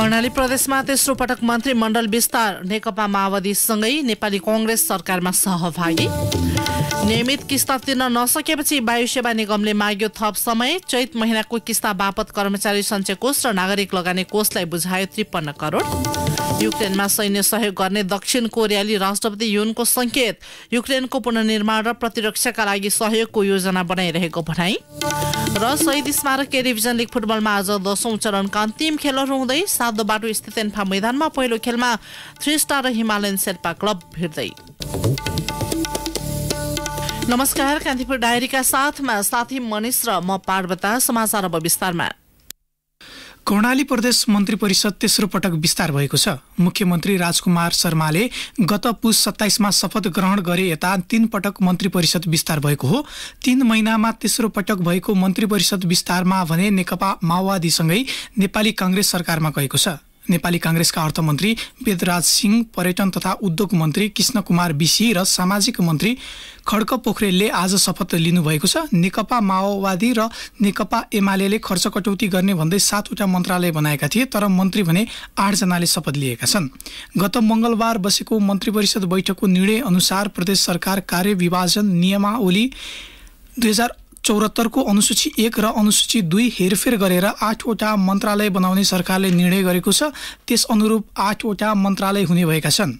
कर्णाली प्रदेशमा तेस्रो पटक मन्त्रीमण्डल विस्तार नेकपा माओवादीसँगै नेपाली कङ्ग्रेस सरकारमा सहभागी नियमित किस्ता तिर्न नसकेपछि वायु सेवा निगमले माग्यो थप समय चैत महिनाको किस्ता बापत कर्मचारी सञ्चय कोष र नागरिक लगानी कोषलाई बुझायो त्रिपन्न करोड युक्रेनमा सैन्य सहयोग गर्ने दक्षिण कोरियाली राष्ट्रपति युनको संकेत युक्रेनको पुनर्निर्माण र प्रतिरक्षाका लागि सहयोगको योजना बनाइरहेको भनाई र शहीद स्मारक टेलिभिजन लिग फुटबलमा आज दशौं चरणका अन्तिम खेलहरू हुँदै सातो बाटो स्थित एन्फा मैदानमा पहिलो खेलमा थ्री स्टार र हिमालयन शेर्पा क्लब भिड्दै नमस्कार कान्तिपुर डायरीका साथमा साथी मनिष र म पार्वता समाचार अब विस्तारमा कर्णाली प्रदेश मन्त्री परिषद तेस्रो पटक विस्तार भएको छ मुख्यमन्त्री राजकुमार शर्माले गत पुस सत्ताइसमा शपथ ग्रहण गरे यता तीन पटक मन्त्री परिषद विस्तार भएको हो तीन महिनामा तेस्रो पटक भएको मन्त्री परिषद विस्तारमा भने नेकपा माओवादीसँगै नेपाली काङ्ग्रेस सरकारमा गएको छ नेपाली काङ्ग्रेसका अर्थमन्त्री वेदराज सिंह पर्यटन तथा उद्योग मन्त्री कृष्ण कुमार विसी र सामाजिक मन्त्री खड्क पोखरेलले आज शपथ लिनुभएको छ नेकपा माओवादी र नेकपा एमाले खर्च कटौती गर्ने भन्दै सातवटा मन्त्रालय बनाएका थिए तर मन्त्री भने आठजनाले शपथ लिएका छन् गत मङ्गलबार बसेको मन्त्री परिषद बैठकको निर्णय अनुसार प्रदेश सरकार कार्यविभाजन नियमावली दुई हजार चौरात्तरको अनुसूची एक र अनुसूची दुई हेरफेर गरेर आठवटा मन्त्रालय बनाउने सरकारले निर्णय गरेको छ त्यस अनुरूप आठवटा मन्त्रालय हुने भएका छन्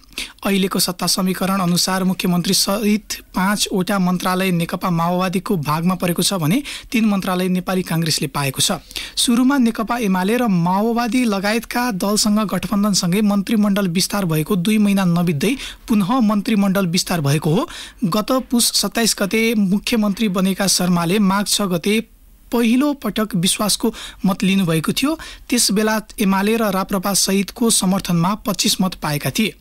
अहिलेको सत्ता समीकरण अनुसार मुख्यमन्त्री सहित पाँचवटा मन्त्रालय नेकपा माओवादीको भागमा परेको छ भने तीन मन्त्रालय नेपाली काङ्ग्रेसले पाएको छ सुरुमा नेकपा एमाले र माओवादी लगायतका दलसँग गठबन्धनसँगै मन्त्रीमण्डल विस्तार भएको दुई महिना नबित्दै पुनः मन्त्रीमण्डल विस्तार भएको हो गत पुस सत्ताइस गते मुख्यमन्त्री बनेका शर्माले माघ छ गते पहिलो पटक विश्वासको मत लिनुभएको थियो त्यस बेला एमाले र राप्रपा सहितको समर्थनमा पच्चिस मत पाएका थिए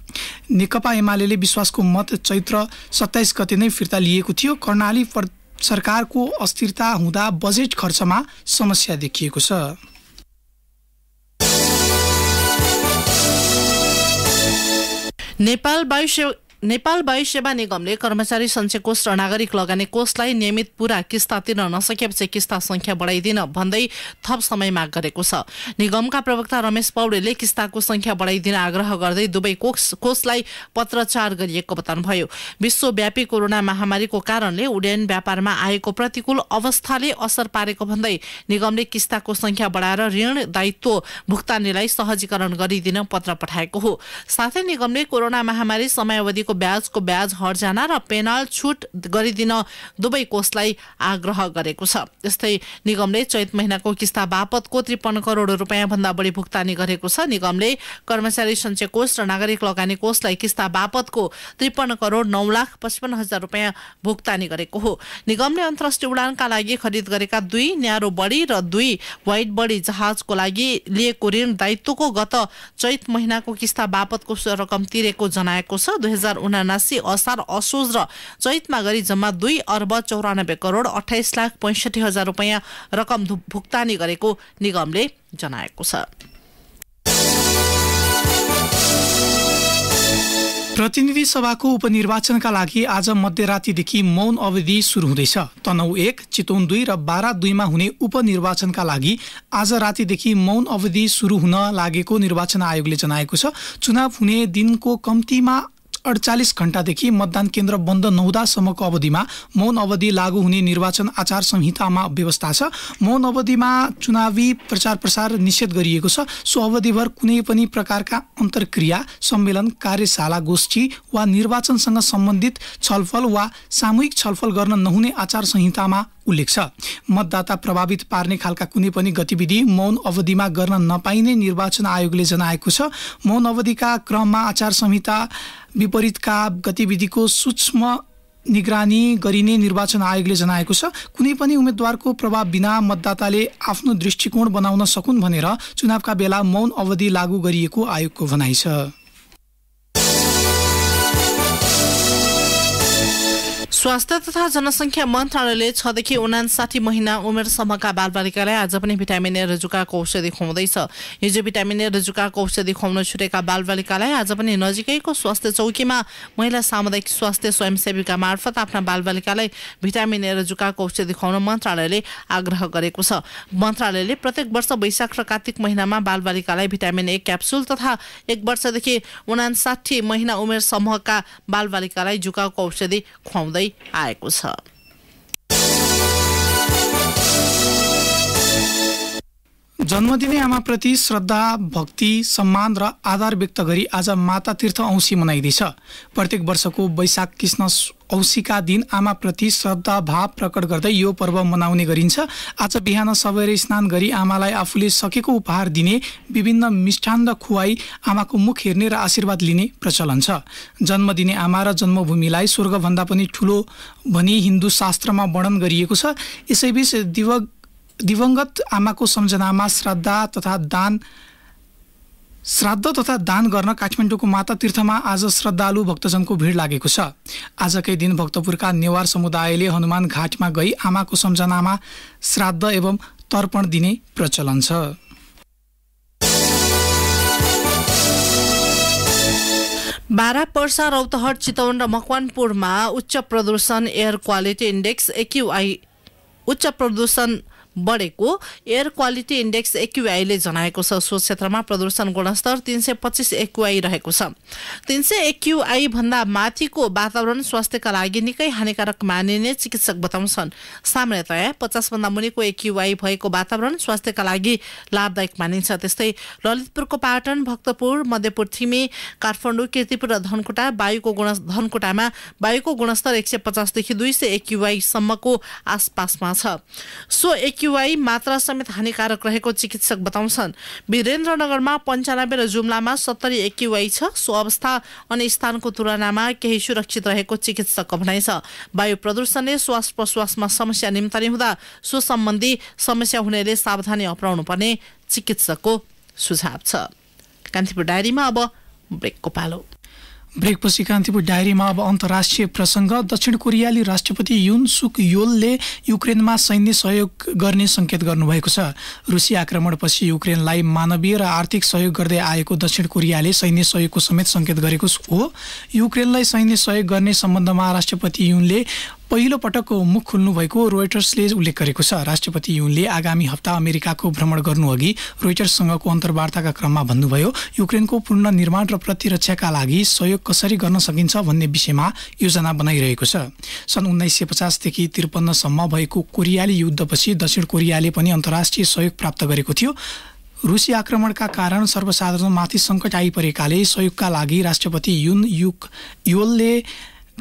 नेकपा एमाले विश्वासको मत चैत्र सत्ताइस गते नै फिर्ता लिएको थियो कर्णाली सरकारको अस्थिरता हुँदा बजेट खर्चमा समस्या देखिएको छ नेपाल नेपाल वायु सेवा निगमले कर्मचारी सञ्चय कोष र नागरिक लगानी कोषलाई नियमित पूरा किस्ता तिर्न नसकेपछि किस्ता संख्या बढाइदिन भन्दै थप समय माग गरेको छ निगमका प्रवक्ता रमेश पौडेले किस्ताको संख्या बढाइदिन आग्रह गर्दै दुवै कोष कोषलाई पत्रचार गरिएको बताउनुभयो विश्वव्यापी कोरोना महामारीको कारणले उड्डयन व्यापारमा आएको प्रतिकूल अवस्थाले असर पारेको भन्दै निगमले किस्ताको संख्या बढाएर ऋण दायित्व भुक्तानीलाई सहजीकरण गरिदिन पत्र पठाएको हो साथै निगमले कोरोना महामारी समयावधि गरिएको ब्याजको ब्याज हर्जाना र पेनाल छुट गरिदिन दुवै कोषलाई आग्रह गरेको छ यस्तै निगमले चैत महिनाको किस्ता बापतको त्रिपन्न करोड रुपियाँभन्दा बढी भुक्तानी गरेको छ निगमले कर्मचारी सञ्चय कोष र नागरिक लगानी कोषलाई किस्ता बापतको त्रिपन्न करोड नौ लाख पचपन्न हजार रुपियाँ भुक्तानी गरेको हो निगमले अन्तर्राष्ट्रिय उडानका लागि खरिद गरेका दुई न्यारो बढी र दुई वाइट बढी जहाजको लागि लिएको ऋण दायित्वको गत चैत महिनाको किस्ता बापतको रकम तिरेको जनाएको छ दुई हजार उनासी असार असोज र चैतमा गरी जम्मा दुई अर्ब चौरानब्बे करोड अठाइस लाख पैँसठी हजार रुपियाँ रकम भुक्तानी गरेको निगमले जनाएको छ प्रतिनिधि सभाको उपनिर्वाचनका लागि आज मध्यरातीदेखि मौन अवधि सुरु हुँदैछ तनहु एक चितौन दुई र बाह्र दुईमा हुने उपनिर्वाचनका लागि आज रातिदेखि मौन अवधि सुरु हुन लागेको निर्वाचन आयोगले जनाएको छ चुनाव हुने दिनको कम्तीमा अडचालिस घण्टादेखि मतदान केन्द्र बन्द नहुँदासम्मको अवधिमा मौन अवधि लागू हुने निर्वाचन आचार संहितामा व्यवस्था छ मौन अवधिमा चुनावी प्रचार प्रसार निषेध गरिएको छ सो अवधिभर कुनै पनि प्रकारका अन्तर्क्रिया सम्मेलन कार्यशाला गोष्ठी वा निर्वाचनसँग सम्बन्धित छलफल वा सामूहिक छलफल गर्न नहुने आचार संहितामा उल्लेख छ मतदाता प्रभावित पार्ने खालका कुनै पनि गतिविधि मौन अवधिमा गर्न नपाइने निर्वाचन आयोगले जनाएको छ मौन अवधिका क्रममा आचार संहिता विपरीतका गतिविधिको सूक्ष्म निगरानी गरिने निर्वाचन आयोगले जनाएको छ कुनै पनि उम्मेद्वारको प्रभाव बिना मतदाताले आफ्नो दृष्टिकोण बनाउन सकुन् भनेर चुनावका बेला मौन अवधि लागू गरिएको आयोगको भनाइ छ स्वास्थ्य तथा जनसङ्ख्या मन्त्रालयले छदेखि उनासाठी महिना उमेरसम्मका बालबालिकालाई आज पनि भिटामिन ए र जुकाको औषधि खुवाउँदैछ हिजो भिटामिन ए र जुकाको औषधि खुवाउन छुटेका बालबालिकालाई आज पनि नजिकैको स्वास्थ्य चौकीमा महिला सामुदायिक स्वास्थ्य स्वयंसेविका मार्फत आफ्ना बालबालिकालाई भिटामिन ए र जुकाको औषधि खुवाउन मन्त्रालयले आग्रह गरेको छ मन्त्रालयले प्रत्येक वर्ष वैशाख र कार्तिक महिनामा बालबालिकालाई भिटामिन ए क्याप्सुल तथा एक वर्षदेखि उनासाठी महिना उमेर समूहका बालबालिकालाई जुकाको औषधि खुवाउँदै आएको छ जन्मदिने आमाप्रति श्रद्धा भक्ति सम्मान र आधार व्यक्त गरी आज माता तीर्थ औँसी मनाइँदैछ प्रत्येक वर्षको वैशाख कृष्ण औँसीका दिन आमाप्रति श्रद्धाभाव प्रकट गर्दै यो पर्व मनाउने गरिन्छ आज बिहान सबैले स्नान गरी आमालाई आफूले सकेको उपहार दिने विभिन्न मिष्ठान्न खुवाई आमाको मुख हेर्ने र आशीर्वाद लिने प्रचलन छ जन्म दिने आमा र जन्मभूमिलाई स्वर्गभन्दा पनि ठुलो भनी हिन्दू शास्त्रमा वर्णन गरिएको छ यसैबीच दिव दिवंगत आमाको सम्झनामा श्रद्धा तथा दान श्राद्ध तथा दान गर्न काठमाडौँको माता तीर्थमा आज श्रद्धालु भक्तजनको भिड लागेको छ आजकै दिन भक्तपुरका नेवार समुदायले हनुमान घाटमा गई आमाको सम्झनामा श्राद्ध एवं तर्पण दिने प्रचलन छ बारा पर्सा रौतहट चितवन र मकवानपुरमा उच्च प्रदूषण एयर क्वालिटी इन्डेक्स एक्युआई उच्च प्रदूषण बढेको एयर क्वालिटी इन्डेक्स एक्युआईले जनाएको छ सो क्षेत्रमा प्रदूषण गुणस्तर तिन सय पच्चिस एक्युआई रहेको छ तिन सय एक्युआई भन्दा माथिको वातावरण स्वास्थ्यका लागि निकै हानिकारक मानिने चिकित्सक बताउँछन् सामान्यतया पचासभन्दा मुनिको एक्युआई भएको वातावरण स्वास्थ्यका लागि लाभदायक मानिन्छ त्यस्तै ललितपुरको पाटन भक्तपुर मध्यपुर थिमी काठमाडौँ किर्तिपुर र धनकुटा वायुको गुण धनकुटामा वायुको गुणस्तर एक सय पचासदेखि दुई सय एक्युआईसम्मको आसपासमा छ सो एक्यु सिवाई मात्रा समेत हानिकारक रहेको चिकित्सक बताउँछन् वीरेन्द्रनगरमा पन्चानब्बे र जुम्लामा सत्तरी एक्युवाई छ सो अवस्था अन्य स्थानको तुलनामा केही सुरक्षित रहेको चिकित्सकको भनाइ छ वायु प्रदूषणले श्वास प्रश्वासमा समस्या निम्तने हुँदा सो सम्बन्धी समस्या हुनेले सावधानी अप्नाउनु पर्ने चिकित्सकको सुझाव छ कान्तिपुर डायरीमा अब ब्रेकको पालो ब्रेकपछि कान्तिपुर डायरीमा अब अन्तर्राष्ट्रिय प्रसङ्ग दक्षिण कोरियाली राष्ट्रपति युन सुक योलले युक्रेनमा सैन्य सहयोग गर्ने सङ्केत गर्नुभएको छ रुसी आक्रमणपछि युक्रेनलाई मानवीय र आर्थिक सहयोग गर्दै आएको दक्षिण कोरियाले सैन्य सहयोगको समेत सङ्केत गरेको हो युक्रेनलाई सैन्य सहयोग गर्ने सम्बन्धमा राष्ट्रपति युनले पहिलो पटक मुख भएको रोइटर्सले उल्लेख गरेको छ राष्ट्रपति युनले आगामी हप्ता अमेरिकाको भ्रमण गर्नुअघि रोइटर्ससँगको अन्तर्वार्ताका क्रममा भन्नुभयो युक्रेनको निर्माण र प्रतिरक्षाका लागि सहयोग कसरी गर्न सकिन्छ भन्ने विषयमा योजना बनाइरहेको छ सन् उन्नाइस सय पचासदेखि त्रिपन्नसम्म भएको कोरियाली युद्धपछि दक्षिण कोरियाले पनि अन्तर्राष्ट्रिय सहयोग प्राप्त गरेको थियो रुसी आक्रमणका कारण सर्वसाधारणमाथि सङ्कट आइपरेकाले सहयोगका लागि राष्ट्रपति युन युक युलले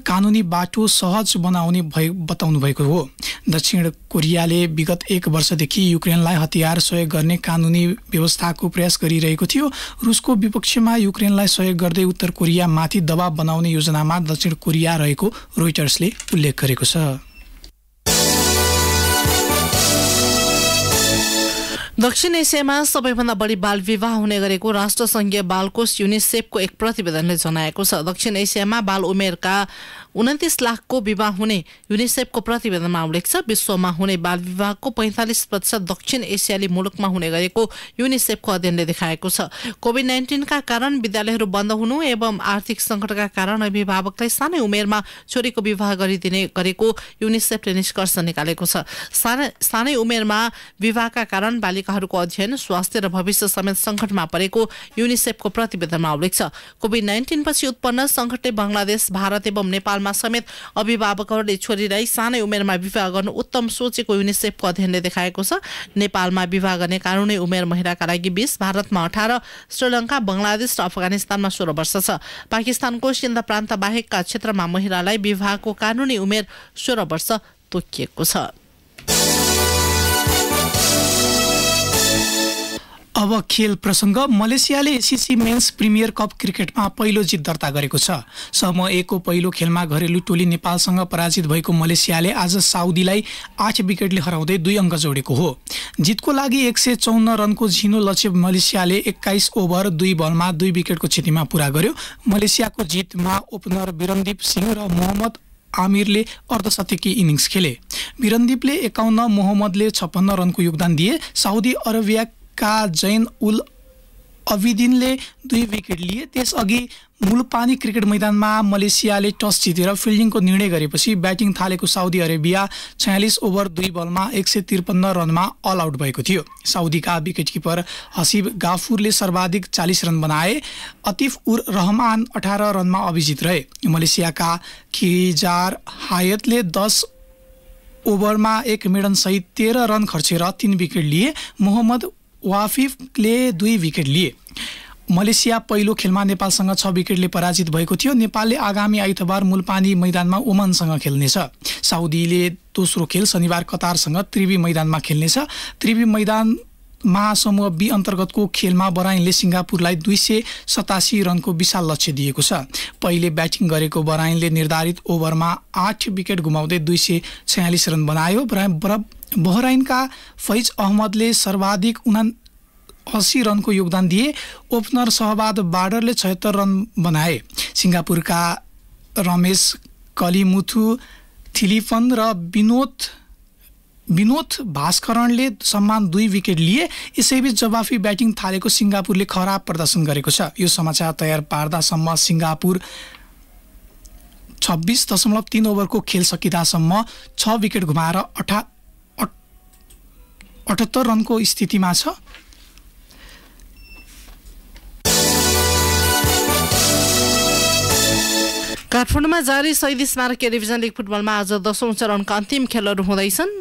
कानुनी बाटो सहज बनाउने भए बताउनु भएको हो दक्षिण कोरियाले विगत एक वर्षदेखि युक्रेनलाई हतियार सहयोग गर्ने कानुनी व्यवस्थाको प्रयास गरिरहेको थियो रुसको विपक्षमा युक्रेनलाई सहयोग गर्दै उत्तर कोरियामाथि दबाव बनाउने योजनामा दक्षिण कोरिया रहेको रोइटर्सले उल्लेख गरेको छ दक्षिण एसियामा सबैभन्दा बढी बाल विवाह हुने गरेको राष्ट्रसङ्घीय कोष युनिसेफको एक प्रतिवेदनले जनाएको छ दक्षिण एसियामा बाल उमेरका उन्तिस लाखको विवाह हुने युनिसेफको प्रतिवेदनमा उल्लेख छ विश्वमा हुने बाल विवाहको पैँतालिस प्रतिशत दक्षिण एसियाली मुलुकमा हुने गरेको युनिसेफको अध्ययनले देखाएको छ कोभिड नाइन्टिनका कारण विद्यालयहरू बन्द हुनु एवं आर्थिक सङ्कटका कारण अभिभावकलाई सानै उमेरमा छोरीको विवाह गरिदिने गरेको युनिसेफले निष्कर्ष निकालेको छ सानै उमेरमा विवाहका कारण बालिका पुस्तकहरूको अध्ययन स्वास्थ्य र भविष्य समेत सङ्कटमा परेको युनिसेफको प्रतिवेदनमा उल्लेख छ कोभिड नाइन्टिन पछि उत्पन्न सङ्कटले बंगलादेश भारत एवं नेपालमा समेत अभिभावकहरूले छोरीलाई सानै उमेरमा विवाह गर्नु उत्तम सोचेको युनिसेफको अध्ययनले देखाएको छ नेपालमा विवाह गर्ने कानूनी उमेर महिलाका लागि बिस भारतमा अठार श्रीलङ्का बंगलादेश र अफगानिस्तानमा सोह्र वर्ष छ पाकिस्तानको सिन्ध प्रान्त बाहेकका क्षेत्रमा महिलालाई विवाहको कानूनी उमेर सोह्र वर्ष तोकिएको छ अब खेल प्रसङ्ग मलेसियाले एसिसी मेन्स प्रिमियर कप क्रिकेटमा पहिलो जित दर्ता गरेको छ समूह एकको पहिलो खेलमा घरेलु टोली नेपालसँग पराजित भएको मलेसियाले आज साउदीलाई आठ विकेटले हराउँदै दुई अङ्क जोडेको हो जितको लागि एक सय चौन्न रनको झिनो लक्ष्य मलेसियाले एक्काइस ओभर दुई बलमा दुई विकेटको क्षतिमा पुरा गर्यो मलेसियाको जितमा ओपनर बिरमदीप सिंह र मोहम्मद आमिरले अर्धशतकी इनिङ्स खेले बिरनदीपले एकाउन्न मोहम्मदले छप्पन्न रनको योगदान दिए साउदी अरेबिया का जैन उल अविदिनले दुई विकेट लिए त्यसअघि मुलपानी क्रिकेट मैदानमा मलेसियाले टस जितेर फिल्डिङको निर्णय गरेपछि ब्याटिङ थालेको साउदी अरेबिया छयालिस ओभर दुई बलमा एक सय त्रिपन्न रनमा अल आउट भएको थियो साउदीका विकेट किपर हसिब गाफुरले सर्वाधिक चालिस रन बनाए अतिफ उर रहमान अठार रनमा अभिजित रहे मलेसियाका खिजार हायतले दस ओभरमा एक मेडनसहित तेह्र रन खर्चेर तिन विकेट लिए मोहम्मद वाफिफले दुई विकेट लिए मलेसिया पहिलो खेलमा नेपालसँग छ विकेटले पराजित भएको थियो नेपालले आगामी आइतबार मूलपानी मैदानमा ओमानसँग खेल्नेछ साउदीले दोस्रो खेल शनिबार कतारसँग त्रिवी मैदानमा खेल्नेछ त्रिवी मैदान महासमूह बी अन्तर्गतको खेलमा बराइनले सिङ्गापुरलाई दुई सय सतासी रनको विशाल लक्ष्य दिएको छ पहिले ब्याटिङ गरेको बराइनले निर्धारित ओभरमा आठ विकेट गुमाउँदै दुई सय छयालिस रन बनायो बहराइनका फैज अहमदले सर्वाधिक उना असी रनको योगदान दिए ओपनर सहबाद बार्डरले छयत्तर रन बनाए सिङ्गापुरका रमेश कलिमुथु थिलिफन र विनोद विनोद भास्करणले सम्मान दुई विकेट लिए यसैबीच जवाफी ब्याटिङ थालेको सिङ्गापुरले खराब प्रदर्शन गरेको छ यो समाचार तयार पार्दासम्म सिङ्गापुर छब्बिस दशमलव तिन ओभरको खेल सकिँदासम्म छ विकेट घुमाएर अठा अठहत्तर रनको स्थितिमा छ काठमाडौँमा जारी शहीद स्मारक डिभिजन लिग फुटबलमा आज दसौँ चरणका अन्तिम खेलहरू हुँदैछन्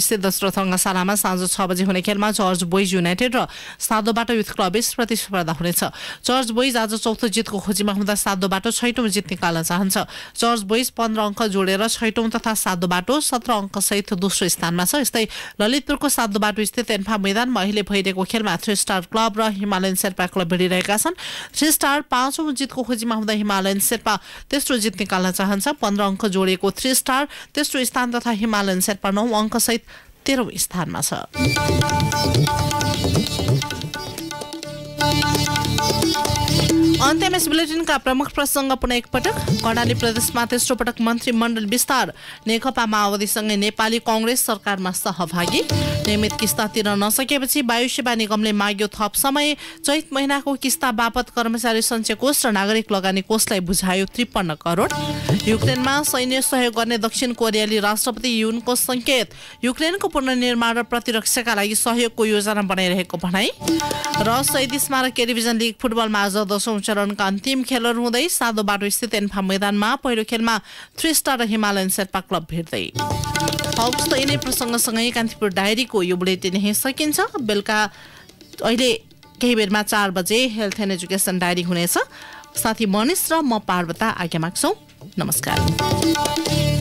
स्थित दशरथ अङ्गशालामा साँझ छ बजी हुने खेलमा चर्च बोइज युनाइटेड र सादोबाट युथ क्लबेस प्रतिस्पर्धा हुनेछ चर्च बोइज आज चौथो जितको खोजीमा हुँदा सादोबाट छैटौँ जित निकाल्न चाहन्छ चर्च बोइज पन्ध्र अङ्क जोडेर छैटौँ तथा साधो बाटो सत्र अङ्कसहित दोस्रो स्थानमा छ यस्तै ललितपुरको सादो बाटो स्थित एन्फा मैदानमा अहिले भइरहेको खेलमा थ्री स्टार क्लब र हिमालयन शेर्पा क्लब भिडिरहेका छन् थ्री स्टार पाँचौँ जितको खोजीमा हुँदा हिमालयन शेर्पा तेस्रो जित निकाल्न चाहन्छ पन्ध्र अङ्क जोडिएको थ्री स्टार तेस्रो स्थान तथा हिमालयन शेर्पा नौ अङ्कसहित तेह्रौँ स्थानमा छ अन्त्यमा बुलेटिनका प्रमुख प्रसङ्ग पुनः एकपटक कर्णाली प्रदेशमा तेस्रो पटक मन्त्रीमण्डल विस्तार नेकपा माओवादीसँगै नेपाली कङ्ग्रेस सरकारमा सहभागी नियमित किस्ता तिर्न नसकेपछि वायु सेवा निगमले माग्यो थप समय चैत महिनाको किस्ता बापत कर्मचारी सञ्चय कोष र नागरिक लगानी कोषलाई बुझायो त्रिपन्न करोड युक्रेनमा सैन्य सहयोग गर्ने दक्षिण कोरियाली राष्ट्रपति युनको संकेत युक्रेनको पुनर्निर्माण र प्रतिरक्षाका लागि सहयोगको योजना बनाइरहेको भनाई र सैदी स्मारक टेलिभिजन लिग फुटबलमा आज दशौं चरणका अन्तिम खेलहरू हुँदै सादो बाटो स्थित एन्फा मैदानमा पहिलो खेलमा थ्री स्टार र हिमालयन शेर्पा क्लब भेट्दै हौस् त यिनै प्रसङ्गसँगै कान्तिपुर डायरीको आजको यो बुलेटिन यहीँ सकिन्छ बेलुका अहिले केही बेरमा चार बजे हेल्थ एन्ड एजुकेसन डायरी हुनेछ साथी मनिष र म पार्वता आज्ञा माग्छौँ नमस्कार